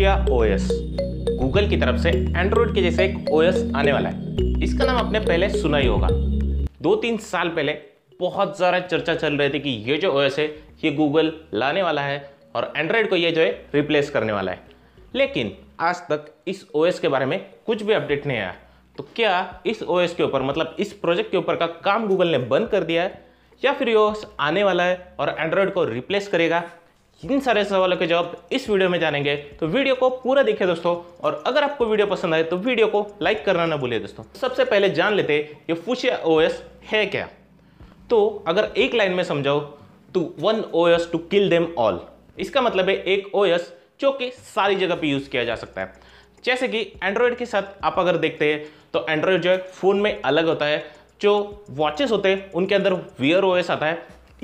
Asia OS Google की तरफ से एंड्रॉयड के जैसे एक ओएस आने वाला है इसका नाम आपने पहले सुना ही होगा दो तीन साल पहले बहुत ज़्यादा चर्चा चल रही थी कि ये जो ओएस है ये गूगल लाने वाला है और एंड्रॉयड को ये जो है रिप्लेस करने वाला है लेकिन आज तक इस ओएस के बारे में कुछ भी अपडेट नहीं आया तो क्या इस ओएस के ऊपर मतलब इस प्रोजेक्ट के ऊपर का काम गूगल ने बंद कर दिया है या फिर ये ओएस आने वाला है और एंड्रॉयड को रिप्लेस करेगा इन सारे सवालों के जवाब इस वीडियो में जानेंगे तो वीडियो को पूरा देखिए दोस्तों और अगर आपको वीडियो पसंद आए तो वीडियो को लाइक करना ना भूलिए दोस्तों सबसे पहले जान लेते ये फुशिया ओएस है क्या तो अगर एक लाइन में समझाओ two one O S to kill them all इसका मतलब है एक ओ एस जो कि सारी जगह पे यूज़ किया जा सकता है जैसे कि एंड्रॉयड के साथ आप अगर देखते हैं तो एंड्रॉयड जो है फ़ोन में अलग होता है जो वॉचेस होते हैं उनके अंदर वियर ओ एस आता है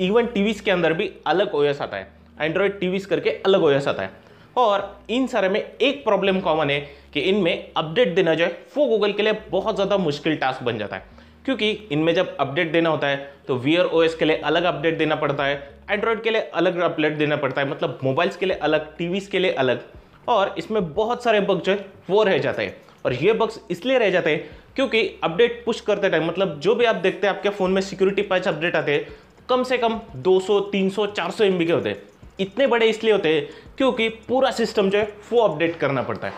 इवन टीवीज़ के अंदर भी अलग ओ एस आता है एंड्रॉयड टीवीज करके अलग हो जाता है और इन सारे में एक प्रॉब्लम कॉमन है कि इनमें अपडेट देना जो है वो गूगल के लिए बहुत ज़्यादा मुश्किल टास्क बन जाता है क्योंकि इनमें जब अपडेट देना होता है तो वीयर ओएस के लिए अलग अपडेट देना पड़ता है एंड्रॉयड के लिए अलग अपडेट देना पड़ता है मतलब मोबाइल्स के लिए अलग टीवीज़ के लिए अलग और इसमें बहुत सारे बग जो है वो रह जाते हैं और ये बग्स इसलिए रह जाते हैं क्योंकि अपडेट पुश करते टाइम मतलब जो भी आप देखते हैं आपके फ़ोन में सिक्योरिटी पैच अपडेट आते हैं कम से कम 200, 300, 400 सौ के होते हैं इतने बड़े इसलिए होते हैं क्योंकि पूरा सिस्टम जो है वो अपडेट करना पड़ता है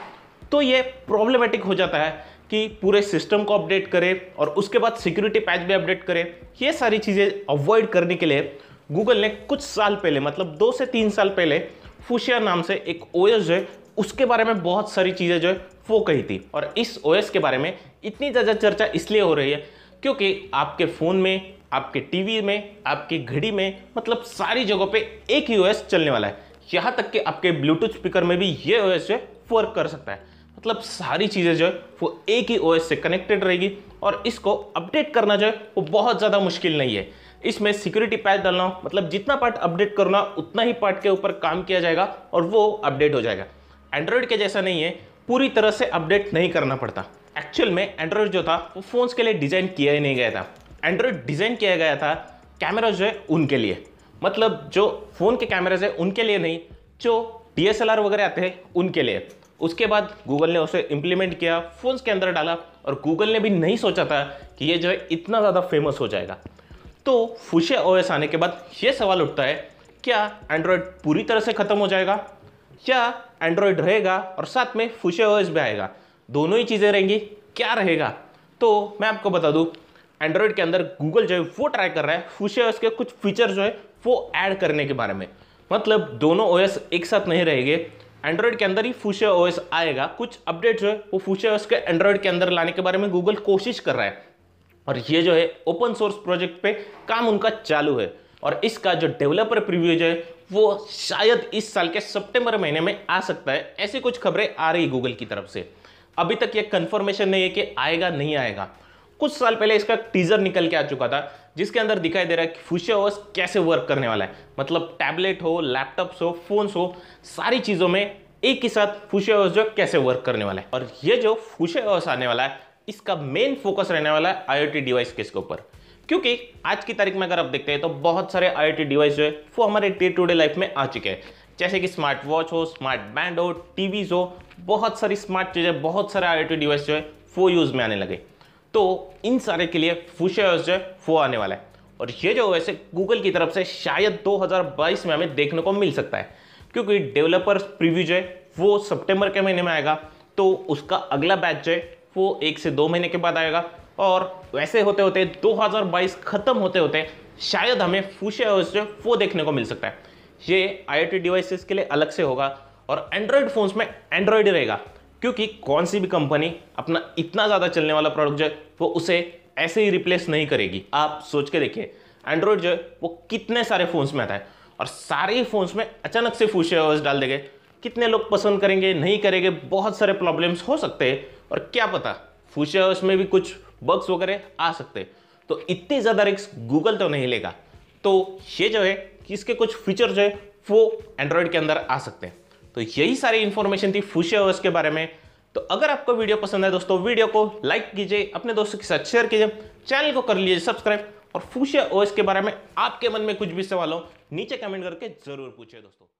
तो ये प्रॉब्लमेटिक हो जाता है कि पूरे सिस्टम को अपडेट करें और उसके बाद सिक्योरिटी पैच भी अपडेट करें ये सारी चीज़ें अवॉइड करने के लिए गूगल ने कुछ साल पहले मतलब दो से तीन साल पहले फुशिया नाम से एक ओ जो है उसके बारे में बहुत सारी चीज़ें जो है वो कही थी और इस ओ के बारे में इतनी ज़्यादा चर्चा इसलिए हो रही है क्योंकि आपके फ़ोन में आपके टीवी में आपकी घड़ी में मतलब सारी जगहों पे एक ही ओएस चलने वाला है यहाँ तक कि आपके ब्लूटूथ स्पीकर में भी ये ओएस जो है वर्क कर सकता है मतलब सारी चीज़ें जो है वो एक ही ओएस से कनेक्टेड रहेगी और इसको अपडेट करना जो है वो बहुत ज़्यादा मुश्किल नहीं है इसमें सिक्योरिटी पैच डालना मतलब जितना पार्ट अपडेट करना उतना ही पार्ट के ऊपर काम किया जाएगा और वो अपडेट हो जाएगा एंड्रॉयड के जैसा नहीं है पूरी तरह से अपडेट नहीं करना पड़ता एक्चुअल में एंड्रॉयड जो था वो फ़ोन्स के लिए डिज़ाइन किया ही नहीं गया था एंड्रॉयड डिज़ाइन किया गया था कैमरा जो है उनके लिए मतलब जो फ़ोन के कैमराज है उनके लिए नहीं जो डी वगैरह आते हैं उनके लिए उसके बाद गूगल ने उसे इम्प्लीमेंट किया फ़ोन के अंदर डाला और गूगल ने भी नहीं सोचा था कि ये जो है इतना ज़्यादा फेमस हो जाएगा तो फुशे ओ आने के बाद ये सवाल उठता है क्या एंड्रॉयड पूरी तरह से ख़त्म हो जाएगा क्या एंड्रॉयड रहेगा और साथ में फुशे ओ भी आएगा दोनों ही चीज़ें रहेंगी क्या रहेगा तो मैं आपको बता दूँ एंड्रॉयड के अंदर गूगल जो है वो ट्राई कर रहा है ओएस के कुछ फीचर जो है वो ऐड करने के बारे में मतलब दोनों ओएस एक साथ नहीं रहेंगे एंड्रॉयड के अंदर ही फूशे ओएस आएगा कुछ अपडेट जो है वो फूशे ओएस के एंड्रॉयड के अंदर लाने के बारे में गूगल कोशिश कर रहा है और ये जो है ओपन सोर्स प्रोजेक्ट पे काम उनका चालू है और इसका जो डेवलपर प्रिव्यू जो है वो शायद इस साल के सितंबर महीने में आ सकता है ऐसी कुछ खबरें आ रही गूगल की तरफ से अभी तक ये कंफर्मेशन नहीं है कि आएगा नहीं आएगा कुछ साल पहले इसका टीजर निकल के आ चुका था जिसके अंदर दिखाई दे रहा है कि फ्यूचर ओएस कैसे वर्क करने वाला है मतलब टैबलेट हो लैपटॉप्स हो फोन्स हो सारी चीज़ों में एक ही साथ फ्यूचर ओएस जो कैसे वर्क करने वाला है और ये जो फ्यूचर ओएस आने वाला है इसका मेन फोकस रहने वाला है टी डिवाइस के ऊपर क्योंकि आज की तारीख में अगर आप देखते हैं तो बहुत सारे टी डिवाइस जो है वो हमारे डे टू डे लाइफ में आ चुके हैं जैसे कि स्मार्ट वॉच हो स्मार्ट बैंड हो टीवीज हो बहुत सारी स्मार्ट चीज़ें बहुत सारे टी डिवाइस जो है वो यूज़ में आने लगे तो इन सारे के लिए फूशेस जो है वो आने वाला है और ये जो वैसे गूगल की तरफ से शायद 2022 में हमें देखने को मिल सकता है क्योंकि डेवलपर्स प्रीव्यू जो है वो सितंबर के महीने में आएगा तो उसका अगला बैच जो है वो एक से दो महीने के बाद आएगा और वैसे होते होते 2022 ख़त्म होते होते शायद हमें फूशे जो वो देखने को मिल सकता है ये आई डिवाइसेस के लिए अलग से होगा और एंड्रॉयड फ़ोन्स में एंड्रॉयड रहेगा क्योंकि कौन सी भी कंपनी अपना इतना ज़्यादा चलने वाला प्रोडक्ट जो है वो उसे ऐसे ही रिप्लेस नहीं करेगी आप सोच के देखिए एंड्रॉयड जो है वो कितने सारे फ़ोन्स में आता है और सारे ही फ़ोन्स में अचानक से फूशेवर्स डाल देंगे कितने लोग पसंद करेंगे नहीं करेंगे बहुत सारे प्रॉब्लम्स हो सकते हैं और क्या पता फूशेवर्स में भी कुछ बग्स वगैरह आ सकते हैं तो इतनी ज़्यादा रिक्स गूगल तो नहीं लेगा तो ये जो है कि इसके कुछ फीचर जो है वो एंड्रॉयड के अंदर आ सकते हैं तो यही सारी इन्फॉर्मेशन थी फूशेवर्स के बारे में तो अगर आपको वीडियो पसंद है दोस्तों वीडियो को लाइक कीजिए अपने दोस्तों के साथ शेयर कीजिए चैनल को कर लीजिए सब्सक्राइब और फूशिया ओएस के बारे में आपके मन में कुछ भी सवाल हो नीचे कमेंट करके जरूर पूछिए दोस्तों